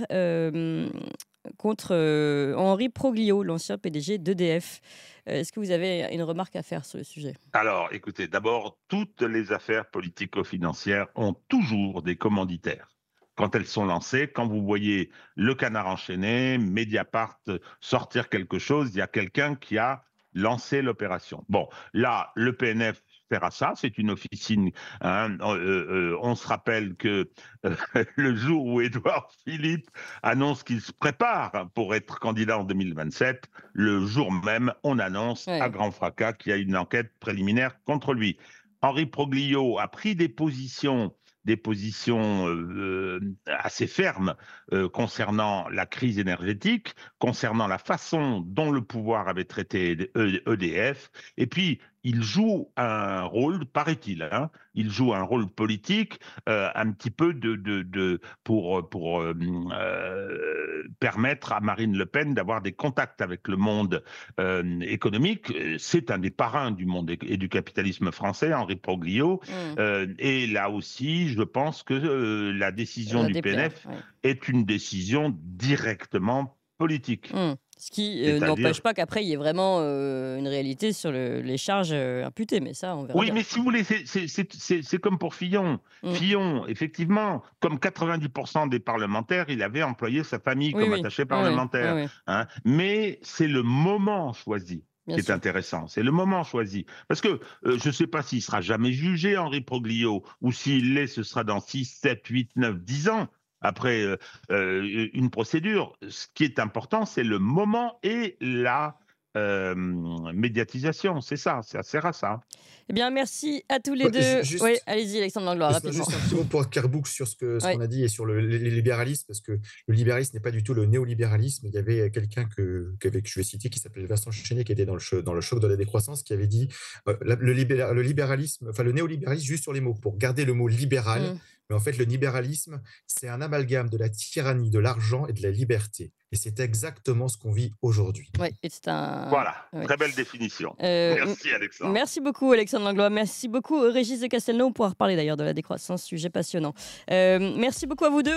contre euh, Henri Proglio, l'ancien PDG d'EDF. Euh, est-ce que vous avez une remarque à faire sur le sujet Alors, écoutez, d'abord, toutes les affaires politico-financières ont toujours des commanditaires quand elles sont lancées, quand vous voyez le canard enchaîné, Mediapart sortir quelque chose, il y a quelqu'un qui a lancé l'opération. Bon, là, le PNF faire à ça. C'est une officine. Hein. Euh, euh, euh, on se rappelle que le jour où Édouard Philippe annonce qu'il se prépare pour être candidat en 2027, le jour même, on annonce à grand fracas qu'il y a une enquête préliminaire contre lui. Henri Proglio a pris des positions des positions assez fermes concernant la crise énergétique, concernant la façon dont le pouvoir avait traité EDF. Et puis, il joue un rôle, paraît-il, hein, il joue un rôle politique, euh, un petit peu de, de, pour, pour euh, euh, permettre à Marine Le Pen d'avoir des contacts avec le monde économique. C'est un des parrains du monde et du capitalisme français, Henri Proglio. Mmh. et là aussi, je pense que la décision du PNF est une décision directement politique. Mmh. Ce qui euh, n'empêche pas qu'après, il y ait vraiment euh, une réalité sur les charges euh, imputées, mais ça, on verra. Oui, mais si vous voulez, c'est comme pour Fillon. Mm. Fillon, effectivement, comme 90% des parlementaires, il avait employé sa famille comme attaché parlementaire. Hein. Mais c'est le moment choisi. qui est intéressant, c'est le moment choisi. Parce que je ne sais pas s'il sera jamais jugé, Henri Proglio, ou s'il l'est, ce sera dans 6, 7, 8, 9, 10 ans après euh, euh, une procédure. Ce qui est important, c'est le moment et la euh, médiatisation. C'est ça, c'est à ça. Hein. Eh bien, merci à tous les bah, deux. allez-y, Alexandre Langlois, rapidement. Juste un petit mot pour Carbook sur ce qu'on a dit et sur le, libéralisme, parce que le libéralisme n'est pas du tout le néolibéralisme. Il y avait quelqu'un que, je vais citer qui s'appelle Vincent Chenet, qui était dans le, dans le choc de la décroissance, qui avait dit euh, le, libéralisme, enfin le néolibéralisme, juste sur les mots, pour garder le mot libéral. Mm. Mais en fait, le libéralisme, c'est un amalgame de la tyrannie, de l'argent et de la liberté. Et c'est exactement ce qu'on vit aujourd'hui. Voilà, très belle définition. Euh, merci, Alexandre. Merci beaucoup, Alexandre. Alexandre Langlois. Merci beaucoup, Régis de Castelnau. pour avoir parlé d'ailleurs de la décroissance, sujet passionnant. Euh, merci beaucoup à vous deux.